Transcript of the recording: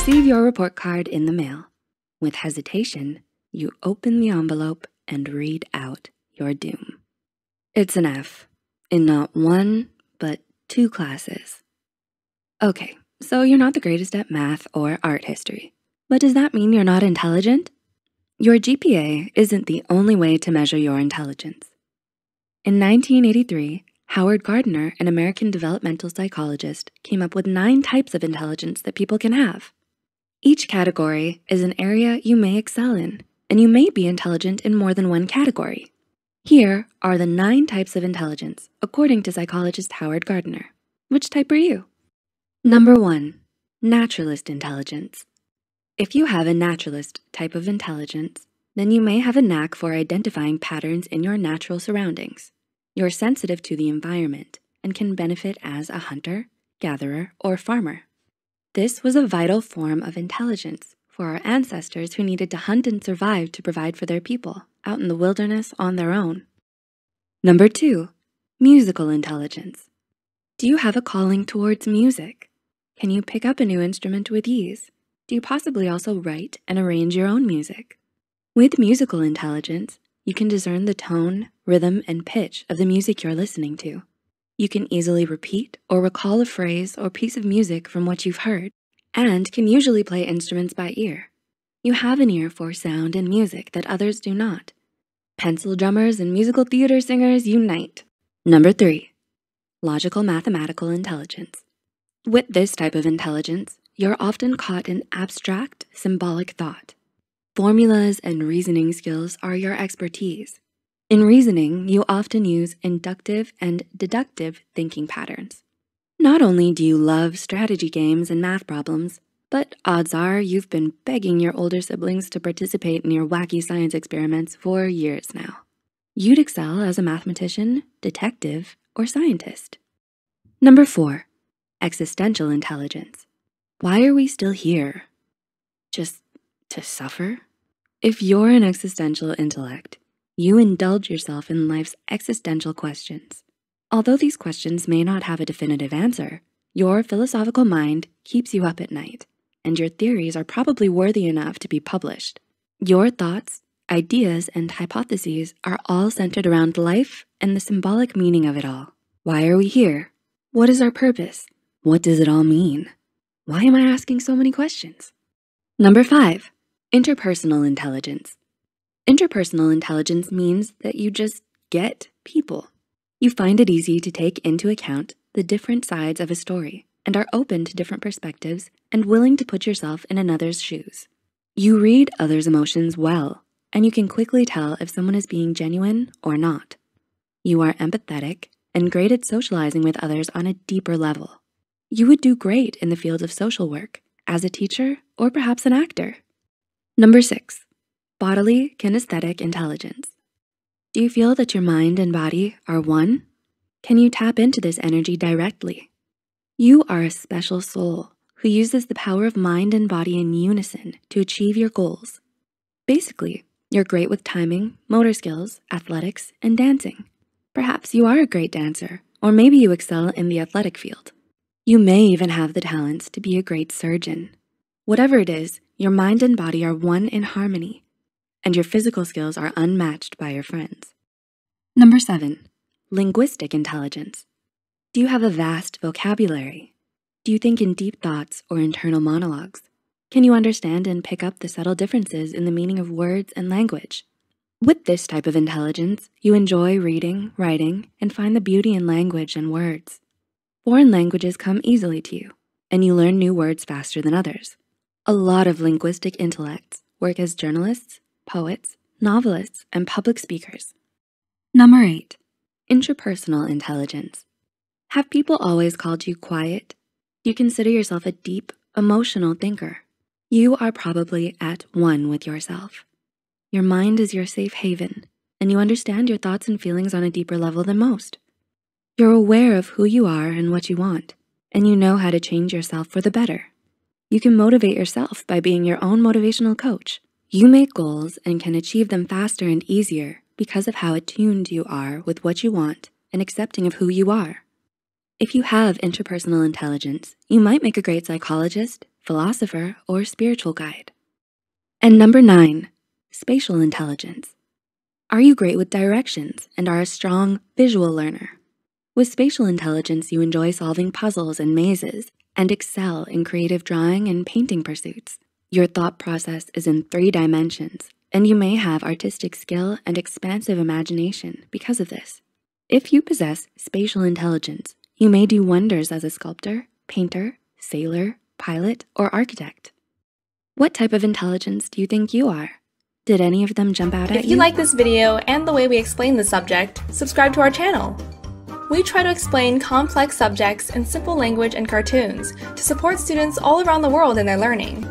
receive your report card in the mail. With hesitation, you open the envelope and read out your doom. It's an F in not one, but two classes. Okay, so you're not the greatest at math or art history, but does that mean you're not intelligent? Your GPA isn't the only way to measure your intelligence. In 1983, Howard Gardner, an American developmental psychologist, came up with nine types of intelligence that people can have. Each category is an area you may excel in, and you may be intelligent in more than one category. Here are the nine types of intelligence, according to psychologist Howard Gardner. Which type are you? Number one, naturalist intelligence. If you have a naturalist type of intelligence, then you may have a knack for identifying patterns in your natural surroundings. You're sensitive to the environment and can benefit as a hunter, gatherer, or farmer. This was a vital form of intelligence for our ancestors who needed to hunt and survive to provide for their people out in the wilderness on their own. Number two, musical intelligence. Do you have a calling towards music? Can you pick up a new instrument with ease? Do you possibly also write and arrange your own music? With musical intelligence, you can discern the tone, rhythm, and pitch of the music you're listening to. You can easily repeat or recall a phrase or piece of music from what you've heard and can usually play instruments by ear. You have an ear for sound and music that others do not. Pencil drummers and musical theater singers unite. Number three, logical mathematical intelligence. With this type of intelligence, you're often caught in abstract, symbolic thought. Formulas and reasoning skills are your expertise. In reasoning, you often use inductive and deductive thinking patterns. Not only do you love strategy games and math problems, but odds are you've been begging your older siblings to participate in your wacky science experiments for years now. You'd excel as a mathematician, detective, or scientist. Number four, existential intelligence. Why are we still here? Just to suffer? If you're an existential intellect, you indulge yourself in life's existential questions. Although these questions may not have a definitive answer, your philosophical mind keeps you up at night, and your theories are probably worthy enough to be published. Your thoughts, ideas, and hypotheses are all centered around life and the symbolic meaning of it all. Why are we here? What is our purpose? What does it all mean? Why am I asking so many questions? Number five, interpersonal intelligence. Interpersonal intelligence means that you just get people. You find it easy to take into account the different sides of a story and are open to different perspectives and willing to put yourself in another's shoes. You read others' emotions well, and you can quickly tell if someone is being genuine or not. You are empathetic and great at socializing with others on a deeper level. You would do great in the field of social work as a teacher or perhaps an actor. Number six, Bodily kinesthetic intelligence. Do you feel that your mind and body are one? Can you tap into this energy directly? You are a special soul who uses the power of mind and body in unison to achieve your goals. Basically, you're great with timing, motor skills, athletics, and dancing. Perhaps you are a great dancer, or maybe you excel in the athletic field. You may even have the talents to be a great surgeon. Whatever it is, your mind and body are one in harmony, and your physical skills are unmatched by your friends. Number seven, linguistic intelligence. Do you have a vast vocabulary? Do you think in deep thoughts or internal monologues? Can you understand and pick up the subtle differences in the meaning of words and language? With this type of intelligence, you enjoy reading, writing, and find the beauty in language and words. Foreign languages come easily to you, and you learn new words faster than others. A lot of linguistic intellects work as journalists poets, novelists, and public speakers. Number eight, intrapersonal intelligence. Have people always called you quiet? You consider yourself a deep, emotional thinker. You are probably at one with yourself. Your mind is your safe haven, and you understand your thoughts and feelings on a deeper level than most. You're aware of who you are and what you want, and you know how to change yourself for the better. You can motivate yourself by being your own motivational coach. You make goals and can achieve them faster and easier because of how attuned you are with what you want and accepting of who you are. If you have interpersonal intelligence, you might make a great psychologist, philosopher, or spiritual guide. And number nine, spatial intelligence. Are you great with directions and are a strong visual learner? With spatial intelligence, you enjoy solving puzzles and mazes and excel in creative drawing and painting pursuits. Your thought process is in three dimensions, and you may have artistic skill and expansive imagination because of this. If you possess spatial intelligence, you may do wonders as a sculptor, painter, sailor, pilot, or architect. What type of intelligence do you think you are? Did any of them jump out at you? If you like this video and the way we explain the subject, subscribe to our channel. We try to explain complex subjects in simple language and cartoons to support students all around the world in their learning.